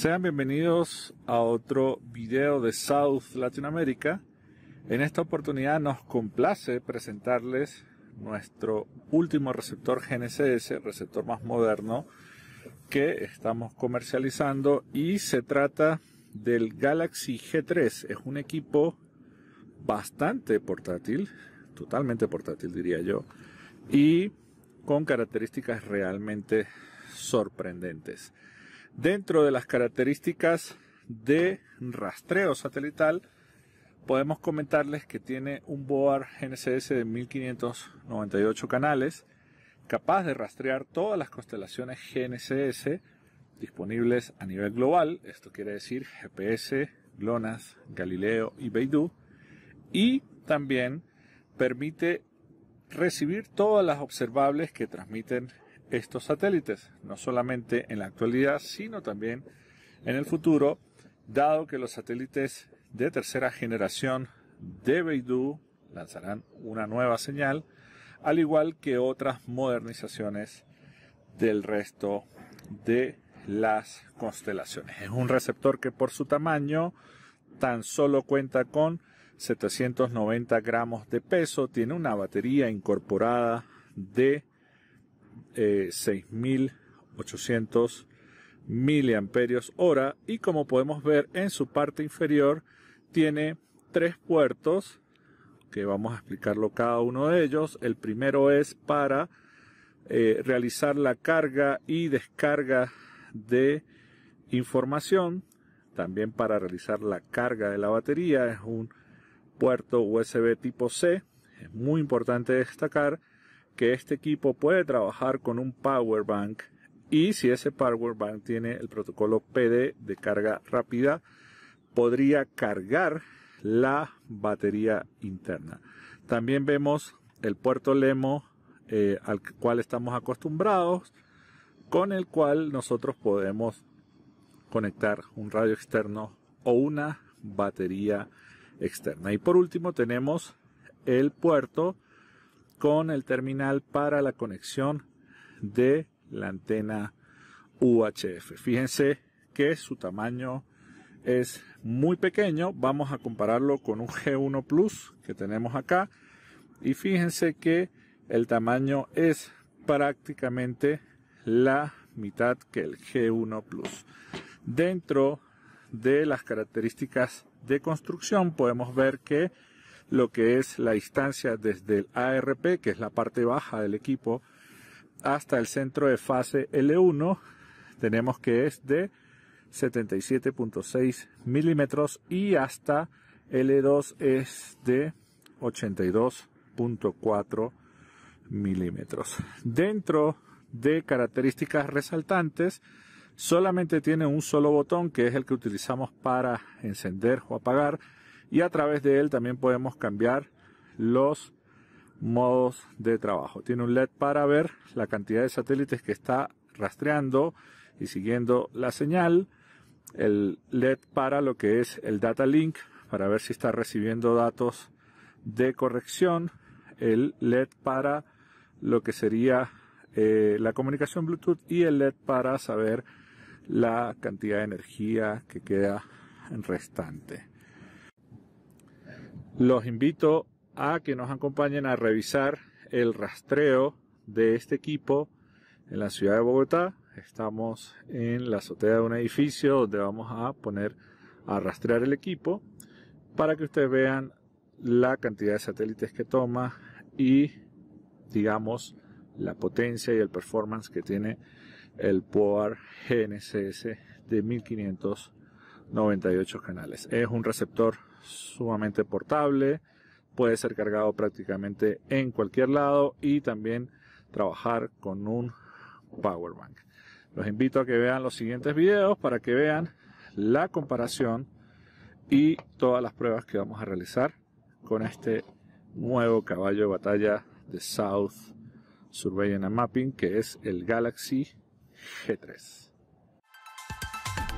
Sean bienvenidos a otro video de South Latinoamérica. En esta oportunidad nos complace presentarles nuestro último receptor GNSS, receptor más moderno, que estamos comercializando y se trata del Galaxy G3. Es un equipo bastante portátil, totalmente portátil diría yo, y con características realmente sorprendentes. Dentro de las características de rastreo satelital, podemos comentarles que tiene un BOAR GNSS de 1598 canales, capaz de rastrear todas las constelaciones GNSS disponibles a nivel global, esto quiere decir GPS, GLONASS, Galileo y Beidou, y también permite recibir todas las observables que transmiten estos satélites, no solamente en la actualidad, sino también en el futuro, dado que los satélites de tercera generación de Beidou lanzarán una nueva señal, al igual que otras modernizaciones del resto de las constelaciones. Es un receptor que por su tamaño tan solo cuenta con 790 gramos de peso, tiene una batería incorporada de 6800 eh, miliamperios hora y como podemos ver en su parte inferior tiene tres puertos que vamos a explicarlo cada uno de ellos el primero es para eh, realizar la carga y descarga de información también para realizar la carga de la batería es un puerto USB tipo C es muy importante destacar que este equipo puede trabajar con un power bank y si ese power bank tiene el protocolo PD de carga rápida, podría cargar la batería interna. También vemos el puerto Lemo eh, al cual estamos acostumbrados, con el cual nosotros podemos conectar un radio externo o una batería externa. Y por último tenemos el puerto con el terminal para la conexión de la antena UHF. Fíjense que su tamaño es muy pequeño. Vamos a compararlo con un G1 Plus que tenemos acá. Y fíjense que el tamaño es prácticamente la mitad que el G1 Plus. Dentro de las características de construcción podemos ver que lo que es la distancia desde el ARP, que es la parte baja del equipo, hasta el centro de fase L1, tenemos que es de 77.6 milímetros y hasta L2 es de 82.4 milímetros. Dentro de características resaltantes, solamente tiene un solo botón que es el que utilizamos para encender o apagar y a través de él también podemos cambiar los modos de trabajo. Tiene un LED para ver la cantidad de satélites que está rastreando y siguiendo la señal. El LED para lo que es el data link para ver si está recibiendo datos de corrección. El LED para lo que sería eh, la comunicación Bluetooth y el LED para saber la cantidad de energía que queda restante. Los invito a que nos acompañen a revisar el rastreo de este equipo en la ciudad de Bogotá. Estamos en la azotea de un edificio donde vamos a poner a rastrear el equipo para que ustedes vean la cantidad de satélites que toma y digamos la potencia y el performance que tiene el POAR GNSS de 1598 canales. Es un receptor sumamente portable, puede ser cargado prácticamente en cualquier lado y también trabajar con un power bank. Los invito a que vean los siguientes videos para que vean la comparación y todas las pruebas que vamos a realizar con este nuevo caballo de batalla de South Surveillance and Mapping que es el Galaxy G3.